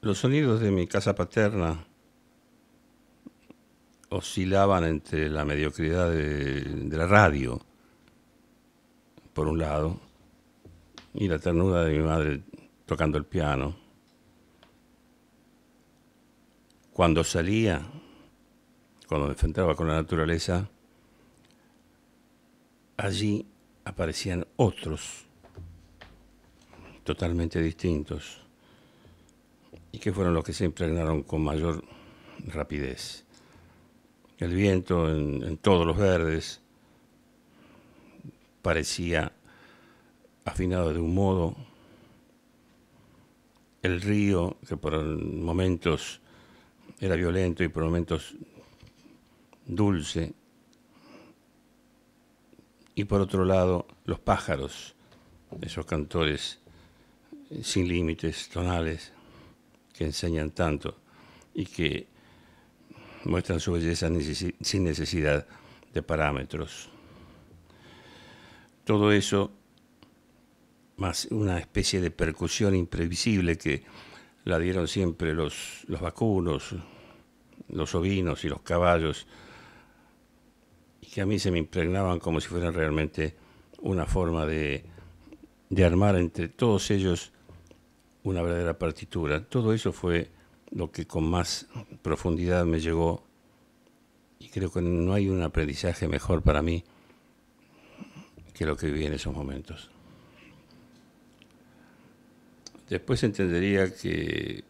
Los sonidos de mi casa paterna oscilaban entre la mediocridad de, la radio, por un lado, y la ternura de mi madre tocando el piano. Cuando salía, cuando me enfrentaba con la naturaleza, allí aparecían otros totalmente distintos que fueron los que se impregnaron con mayor rapidez. El viento en, en todos los verdes parecía afinado de un modo, el río, que por momentos era violento y por momentos dulce, y por otro lado los pájaros, esos cantores sin límites tonales que enseñan tanto y que muestran su belleza sin necesidad de parámetros. Todo eso, más una especie de percusión imprevisible que la dieron siempre los, los vacunos, los ovinos y los caballos, y que a mí se me impregnaban como si fueran realmente una forma de armar entre todos ellos una verdadera partitura. Todo eso fue lo que con más profundidad me llegó y creo que no hay un aprendizaje mejor para mí que lo que viví en esos momentos. Después entendería que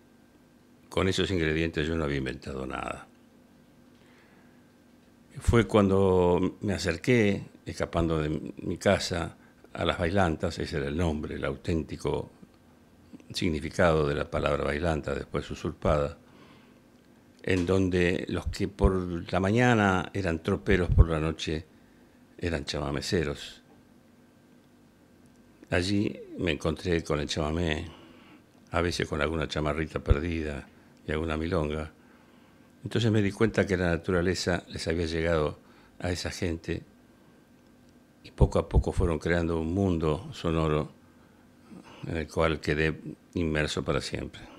con esos ingredientes yo no había inventado nada. Fue cuando me acerqué, escapando de mi casa, a las bailantas, ese era el nombre, el auténtico significado de la palabra bailanta, después usurpada, en donde los que por la mañana eran troperos, por la noche eran chamameceros. Allí me encontré con el chamamé, a veces con alguna chamarrita perdida y alguna milonga. Entonces me di cuenta que la naturaleza les había llegado a esa gente y poco a poco fueron creando un mundo sonoro en el cual quedé inmerso para siempre.